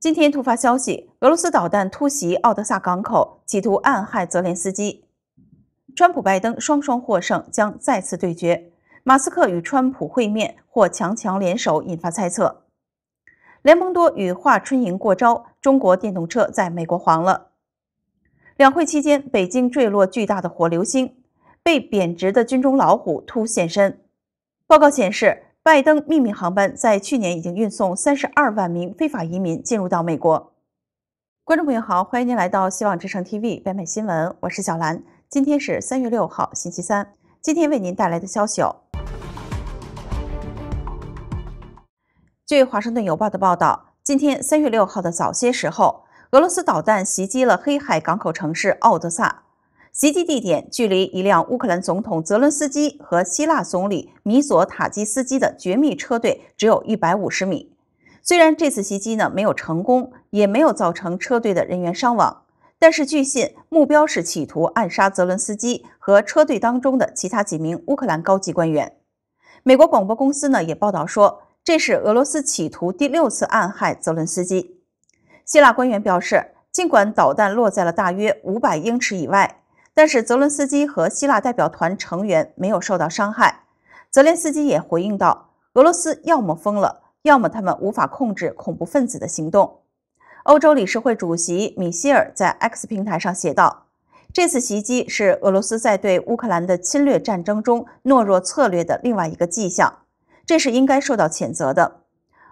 今天突发消息，俄罗斯导弹突袭奥德萨港口，企图暗害泽连斯基。川普、拜登双双获胜，将再次对决。马斯克与川普会面，或强强联手，引发猜测。联盟多与华春莹过招，中国电动车在美国黄了。两会期间，北京坠落巨大的火流星，被贬值的军中老虎突现身。报告显示。拜登秘密航班在去年已经运送三十二万名非法移民进入到美国。观众朋友好，欢迎您来到希望之声 TV 北美新闻，我是小兰。今天是三月六号，星期三。今天为您带来的消息哦。据《华盛顿邮报》的报道，今天三月六号的早些时候，俄罗斯导弹袭击了黑海港口城市奥德萨。袭击地点距离一辆乌克兰总统泽伦斯基和希腊总理米索塔基斯基的绝密车队只有一百五十米。虽然这次袭击呢没有成功，也没有造成车队的人员伤亡，但是据信目标是企图暗杀泽伦斯基和车队当中的其他几名乌克兰高级官员。美国广播公司呢也报道说，这是俄罗斯企图第六次暗害泽伦斯基。希腊官员表示，尽管导弹落在了大约五百英尺以外。但是泽伦斯基和希腊代表团成员没有受到伤害。泽连斯基也回应道：“俄罗斯要么疯了，要么他们无法控制恐怖分子的行动。”欧洲理事会主席米歇尔在 X 平台上写道：“这次袭击是俄罗斯在对乌克兰的侵略战争中懦弱策略的另外一个迹象，这是应该受到谴责的。”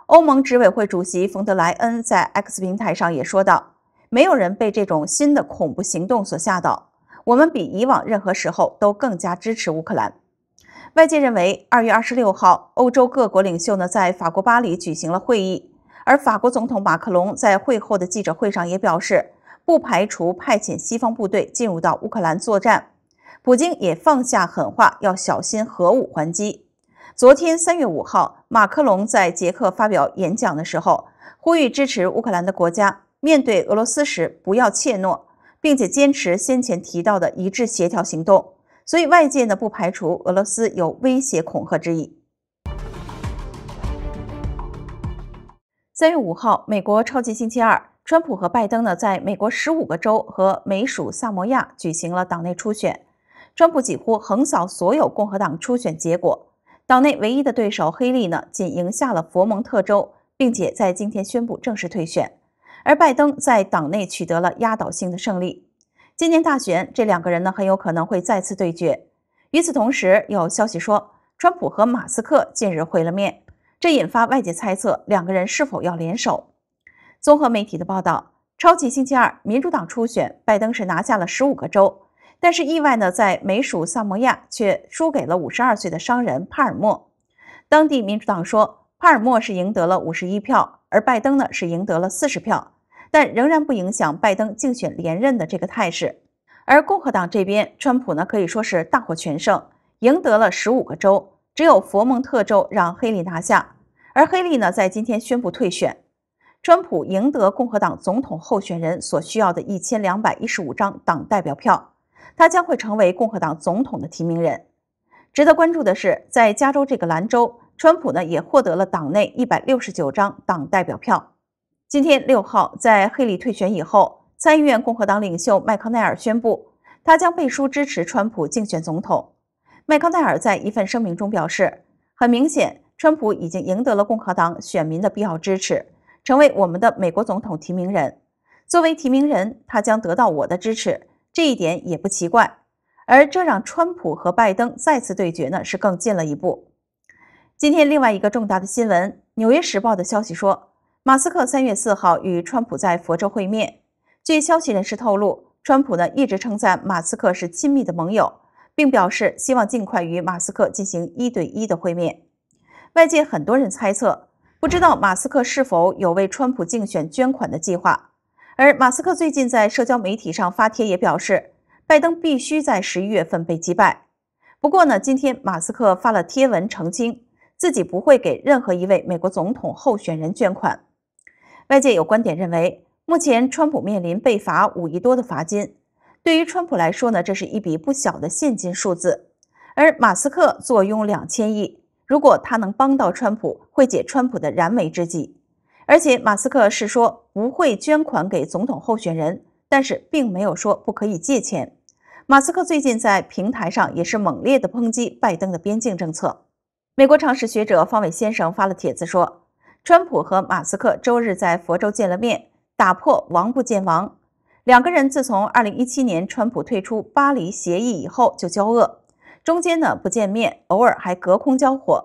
欧盟执委会主席冯德莱恩在 X 平台上也说道：“没有人被这种新的恐怖行动所吓倒。”我们比以往任何时候都更加支持乌克兰。外界认为，二月二十六号，欧洲各国领袖呢在法国巴黎举行了会议，而法国总统马克龙在会后的记者会上也表示，不排除派遣西方部队进入到乌克兰作战。普京也放下狠话，要小心核武还击。昨天三月五号，马克龙在捷克发表演讲的时候，呼吁支持乌克兰的国家面对俄罗斯时不要怯懦。并且坚持先前提到的一致协调行动，所以外界呢不排除俄罗斯有威胁恐吓之意。三月五号，美国超级星期二，川普和拜登呢在美国十五个州和美属萨摩亚举行了党内初选，川普几乎横扫所有共和党初选结果，党内唯一的对手黑利呢仅赢下了佛蒙特州，并且在今天宣布正式退选。而拜登在党内取得了压倒性的胜利。今年大选，这两个人呢，很有可能会再次对决。与此同时，有消息说，川普和马斯克近日会了面，这引发外界猜测，两个人是否要联手？综合媒体的报道，超级星期二民主党初选，拜登是拿下了十五个州，但是意外呢，在美属萨摩亚却输给了五十二岁的商人帕尔默。当地民主党说，帕尔默是赢得了五十一票。而拜登呢是赢得了四十票，但仍然不影响拜登竞选连任的这个态势。而共和党这边，川普呢可以说是大获全胜，赢得了十五个州，只有佛蒙特州让黑利拿下。而黑利呢在今天宣布退选，川普赢得共和党总统候选人所需要的一千两百一十五张党代表票，他将会成为共和党总统的提名人。值得关注的是，在加州这个兰州。川普呢也获得了党内一百六十九张党代表票。今天六号在黑里退选以后，参议院共和党领袖麦康奈尔宣布，他将背书支持川普竞选总统。麦康奈尔在一份声明中表示：“很明显，川普已经赢得了共和党选民的必要支持，成为我们的美国总统提名人。作为提名人，他将得到我的支持，这一点也不奇怪。”而这让川普和拜登再次对决呢，是更近了一步。今天另外一个重大的新闻，《纽约时报》的消息说，马斯克三月四号与川普在佛州会面。据消息人士透露，川普呢一直称赞马斯克是亲密的盟友，并表示希望尽快与马斯克进行一对一的会面。外界很多人猜测，不知道马斯克是否有为川普竞选捐款的计划。而马斯克最近在社交媒体上发帖也表示，拜登必须在十一月份被击败。不过呢，今天马斯克发了帖文澄清。自己不会给任何一位美国总统候选人捐款。外界有观点认为，目前川普面临被罚五亿多的罚金，对于川普来说呢，这是一笔不小的现金数字。而马斯克坐拥两千亿，如果他能帮到川普，会解川普的燃眉之急。而且马斯克是说不会捐款给总统候选人，但是并没有说不可以借钱。马斯克最近在平台上也是猛烈的抨击拜登的边境政策。美国常识学者方伟先生发了帖子说，川普和马斯克周日在佛州见了面，打破王不见王。两个人自从2017年川普退出巴黎协议以后就交恶，中间呢不见面，偶尔还隔空交火。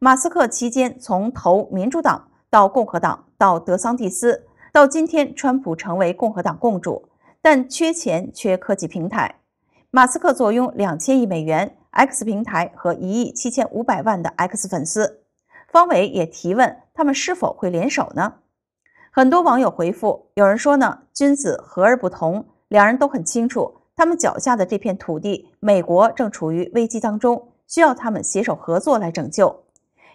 马斯克期间从投民主党到共和党到德桑蒂斯，到今天川普成为共和党共主，但缺钱缺科技平台。马斯克坐拥两千亿美元。X 平台和一亿七千五百万的 X 粉丝，方伟也提问：他们是否会联手呢？很多网友回复：有人说呢，君子和而不同，两人都很清楚，他们脚下的这片土地，美国正处于危机当中，需要他们携手合作来拯救。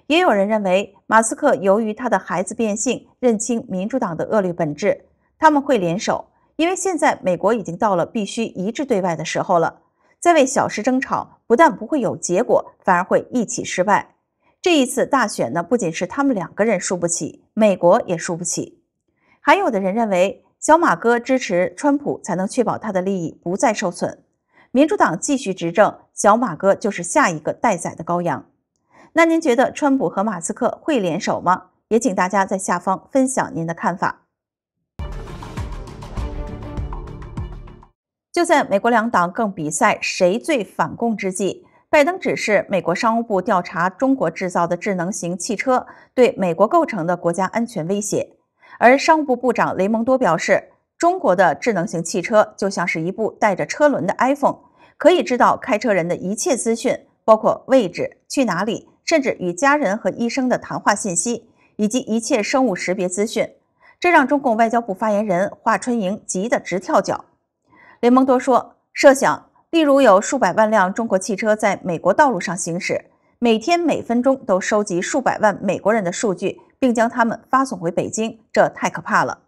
也有人认为，马斯克由于他的孩子变性，认清民主党的恶劣本质，他们会联手，因为现在美国已经到了必须一致对外的时候了，在为小事争吵。不但不会有结果，反而会一起失败。这一次大选呢，不仅是他们两个人输不起，美国也输不起。还有的人认为，小马哥支持川普才能确保他的利益不再受损，民主党继续执政，小马哥就是下一个待宰的羔羊。那您觉得川普和马斯克会联手吗？也请大家在下方分享您的看法。就在美国两党更比赛谁最反共之际，拜登指示美国商务部调查中国制造的智能型汽车对美国构成的国家安全威胁。而商务部部长雷蒙多表示，中国的智能型汽车就像是一部带着车轮的 iPhone，可以知道开车人的一切资讯，包括位置、去哪里，甚至与家人和医生的谈话信息以及一切生物识别资讯。这让中共外交部发言人华春莹急得直跳脚。雷蒙多说：“设想，例如有数百万辆中国汽车在美国道路上行驶，每天每分钟都收集数百万美国人的数据，并将他们发送回北京，这太可怕了。”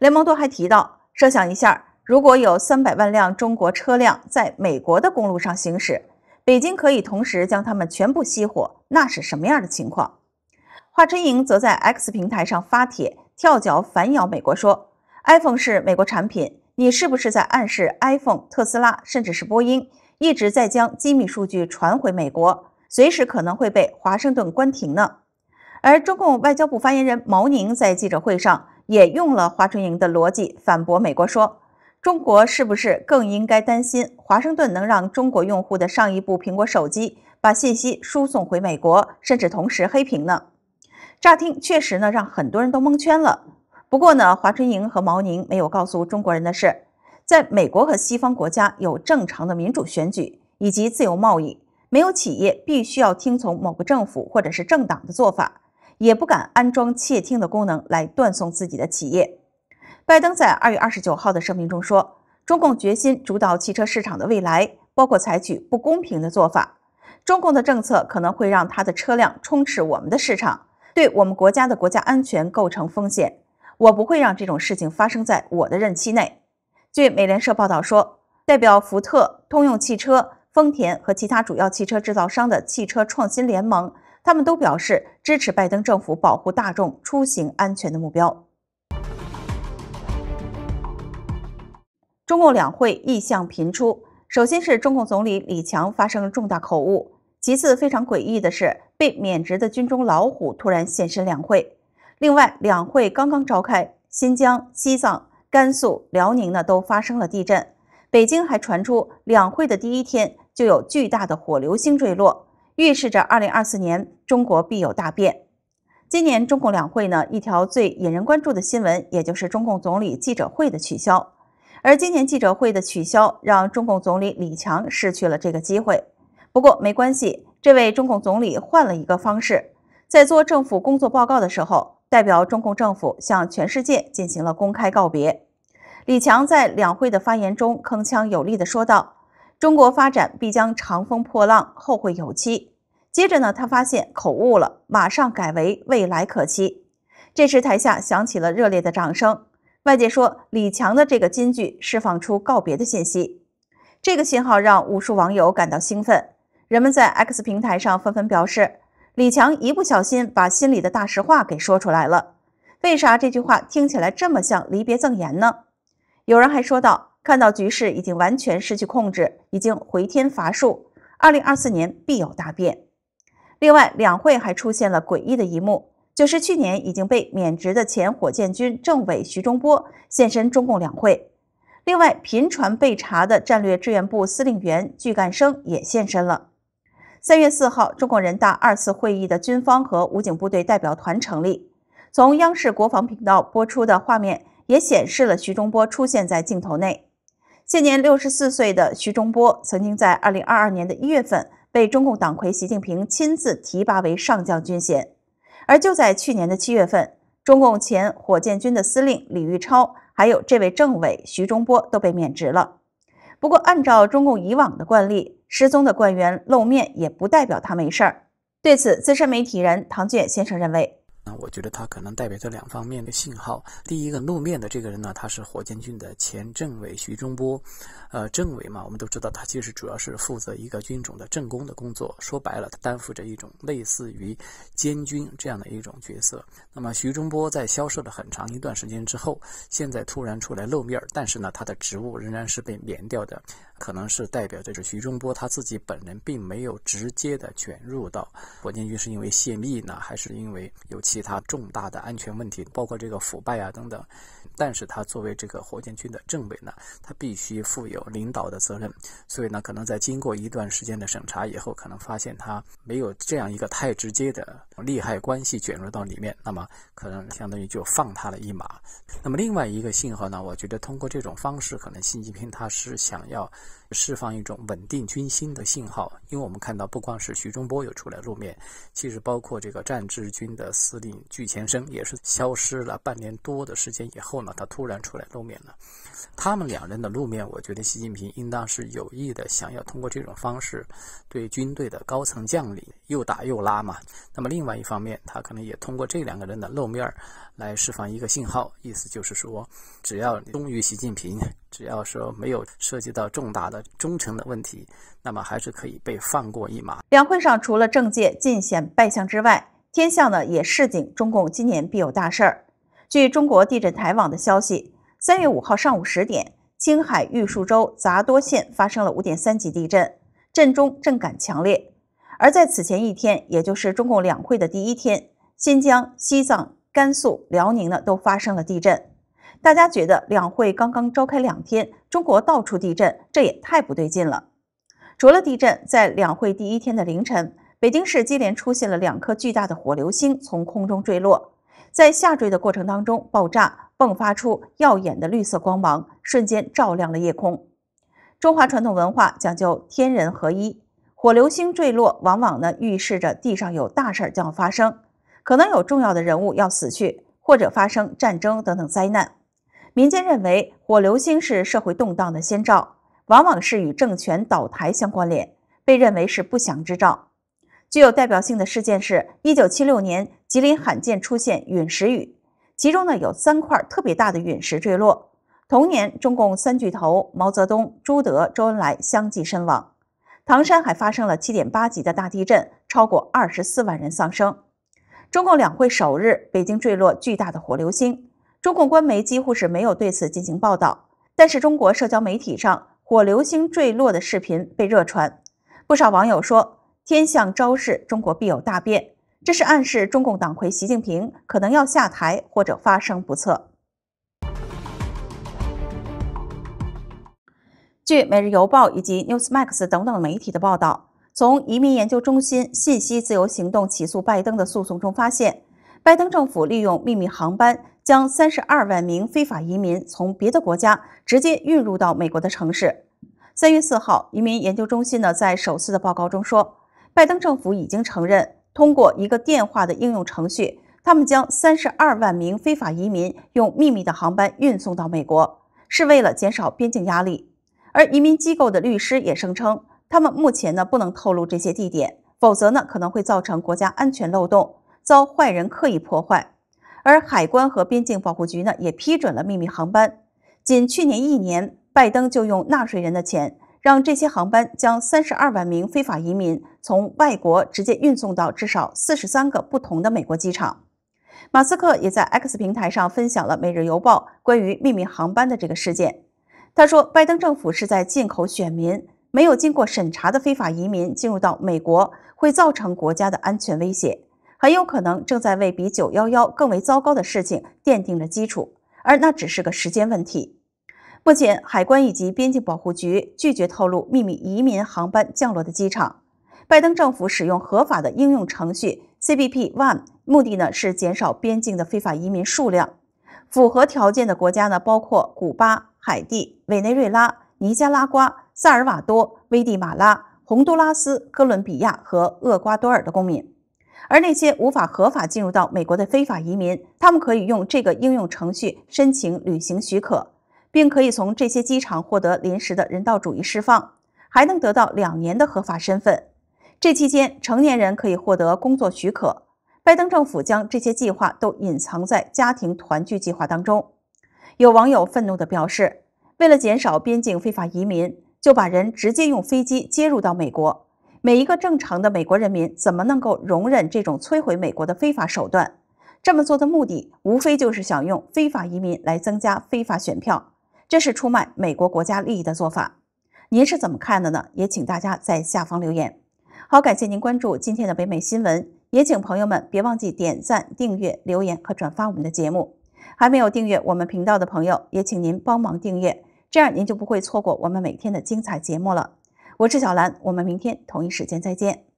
雷蒙多还提到：“设想一下，如果有三百万辆中国车辆在美国的公路上行驶，北京可以同时将它们全部熄火，那是什么样的情况？”华春莹则在 X 平台上发帖，跳脚反咬美国说：“iPhone 是美国产品。”你是不是在暗示 iPhone、特斯拉，甚至是波音，一直在将机密数据传回美国，随时可能会被华盛顿关停呢？而中共外交部发言人毛宁在记者会上也用了华春莹的逻辑反驳美国，说中国是不是更应该担心华盛顿能让中国用户的上一部苹果手机把信息输送回美国，甚至同时黑屏呢？乍听确实呢，让很多人都蒙圈了。不过呢，华春莹和毛宁没有告诉中国人的是，在美国和西方国家有正常的民主选举以及自由贸易，没有企业必须要听从某个政府或者是政党的做法，也不敢安装窃听的功能来断送自己的企业。拜登在二月二十九号的声明中说，中共决心主导汽车市场的未来，包括采取不公平的做法。中共的政策可能会让他的车辆充斥我们的市场，对我们国家的国家安全构成风险。我不会让这种事情发生在我的任期内。据美联社报道说，代表福特、通用汽车、丰田和其他主要汽车制造商的汽车创新联盟，他们都表示支持拜登政府保护大众出行安全的目标。中共两会异象频出，首先是中共总理李强发生重大口误，其次非常诡异的是，被免职的军中老虎突然现身两会。另外，两会刚刚召开，新疆、西藏、甘肃、辽宁呢都发生了地震。北京还传出，两会的第一天就有巨大的火流星坠落，预示着二零二四年中国必有大变。今年中共两会呢，一条最引人关注的新闻，也就是中共总理记者会的取消。而今年记者会的取消，让中共总理李强失去了这个机会。不过没关系，这位中共总理换了一个方式，在做政府工作报告的时候。代表中共政府向全世界进行了公开告别。李强在两会的发言中铿锵有力的说道：“中国发展必将长风破浪，后会有期。”接着呢，他发现口误了，马上改为“未来可期”。这时台下响起了热烈的掌声。外界说，李强的这个金句释放出告别的信息，这个信号让无数网友感到兴奋。人们在 X 平台上纷纷表示。李强一不小心把心里的大实话给说出来了，为啥这句话听起来这么像离别赠言呢？有人还说道，看到局势已经完全失去控制，已经回天乏术，二零二四年必有大变。另外，两会还出现了诡异的一幕，就是去年已经被免职的前火箭军政委徐中波现身中共两会，另外，频传被查的战略支援部司令员具干生也现身了。三月四号，中国人大二次会议的军方和武警部队代表团成立。从央视国防频道播出的画面也显示了徐中波出现在镜头内。现年六十四岁的徐中波，曾经在二零二二年的一月份被中共党魁习近平亲自提拔为上将军衔。而就在去年的七月份，中共前火箭军的司令李玉超，还有这位政委徐中波都被免职了。不过，按照中共以往的惯例。失踪的官员露面也不代表他没事儿。对此，资深媒体人唐骏先生认为。那我觉得他可能代表这两方面的信号。第一个露面的这个人呢，他是火箭军的前政委徐中波，呃，政委嘛，我们都知道他其实主要是负责一个军种的政工的工作，说白了，他担负着一种类似于监军这样的一种角色。那么徐中波在消失了很长一段时间之后，现在突然出来露面，但是呢，他的职务仍然是被免掉的，可能是代表着是徐中波他自己本人并没有直接的卷入到火箭军，是因为泄密呢，还是因为有？其他重大的安全问题，包括这个腐败啊等等，但是他作为这个火箭军的政委呢，他必须负有领导的责任，所以呢，可能在经过一段时间的审查以后，可能发现他没有这样一个太直接的利害关系卷入到里面，那么可能相当于就放他了一马。那么另外一个信号呢，我觉得通过这种方式，可能习近平他是想要。释放一种稳定军心的信号，因为我们看到，不光是徐中波有出来露面，其实包括这个战之军的司令具前生也是消失了半年多的时间以后呢，他突然出来露面了。他们两人的露面，我觉得习近平应当是有意的，想要通过这种方式对军队的高层将领又打又拉嘛。那么另外一方面，他可能也通过这两个人的露面来释放一个信号，意思就是说，只要忠于习近平，只要说没有涉及到重大的。忠诚的问题，那么还是可以被放过一马。两会上除了政界尽显败相之外，天象呢也示警，中共今年必有大事儿。据中国地震台网的消息，三月五号上午十点，青海玉树州杂多县发生了五点三级地震，震中震感强烈。而在此前一天，也就是中共两会的第一天，新疆、西藏、甘肃、辽宁呢都发生了地震。大家觉得两会刚刚召开两天，中国到处地震，这也太不对劲了。除了地震，在两会第一天的凌晨，北京市接连出现了两颗巨大的火流星从空中坠落，在下坠的过程当中爆炸，迸发出耀眼的绿色光芒，瞬间照亮了夜空。中华传统文化讲究天人合一，火流星坠落往往呢预示着地上有大事儿将要发生，可能有重要的人物要死去，或者发生战争等等灾难。民间认为，火流星是社会动荡的先兆，往往是与政权倒台相关联，被认为是不祥之兆。具有代表性的事件是，一九七六年，吉林罕见出现陨石雨，其中呢有三块特别大的陨石坠落。同年，中共三巨头毛泽东、朱德、周恩来相继身亡。唐山还发生了七点八级的大地震，超过二十四万人丧生。中共两会首日，北京坠落巨大的火流星。中共官媒几乎是没有对此进行报道，但是中国社交媒体上火流星坠落的视频被热传，不少网友说天象昭示中国必有大变，这是暗示中共党魁习近平可能要下台或者发生不测。据《每日邮报》以及 Newsmax 等等媒体的报道，从移民研究中心信息自由行动起诉拜登的诉讼中发现，拜登政府利用秘密航班。将三十二万名非法移民从别的国家直接运入到美国的城市。三月四号，移民研究中心呢在首次的报告中说，拜登政府已经承认，通过一个电话的应用程序，他们将三十二万名非法移民用秘密的航班运送到美国，是为了减少边境压力。而移民机构的律师也声称，他们目前呢不能透露这些地点，否则呢可能会造成国家安全漏洞，遭坏人刻意破坏。而海关和边境保护局呢，也批准了秘密航班。仅去年一年，拜登就用纳税人的钱，让这些航班将三十二万名非法移民从外国直接运送到至少四十三个不同的美国机场。马斯克也在 X 平台上分享了《每日邮报》关于秘密航班的这个事件。他说，拜登政府是在进口选民没有经过审查的非法移民进入到美国，会造成国家的安全威胁。很有可能正在为比911更为糟糕的事情奠定了基础，而那只是个时间问题。目前，海关以及边境保护局拒绝透露秘密移民航班降落的机场。拜登政府使用合法的应用程序 CBP One，目的呢是减少边境的非法移民数量。符合条件的国家呢包括古巴、海地、委内瑞拉、尼加拉瓜、萨尔瓦多、危地马拉、洪都拉斯、哥伦比亚和厄瓜多尔的公民。而那些无法合法进入到美国的非法移民，他们可以用这个应用程序申请旅行许可，并可以从这些机场获得临时的人道主义释放，还能得到两年的合法身份。这期间，成年人可以获得工作许可。拜登政府将这些计划都隐藏在家庭团聚计划当中。有网友愤怒地表示：“为了减少边境非法移民，就把人直接用飞机接入到美国。”每一个正常的美国人民怎么能够容忍这种摧毁美国的非法手段？这么做的目的无非就是想用非法移民来增加非法选票，这是出卖美国国家利益的做法。您是怎么看的呢？也请大家在下方留言。好，感谢您关注今天的北美新闻，也请朋友们别忘记点赞、订阅、留言和转发我们的节目。还没有订阅我们频道的朋友，也请您帮忙订阅，这样您就不会错过我们每天的精彩节目了。我是小兰，我们明天同一时间再见。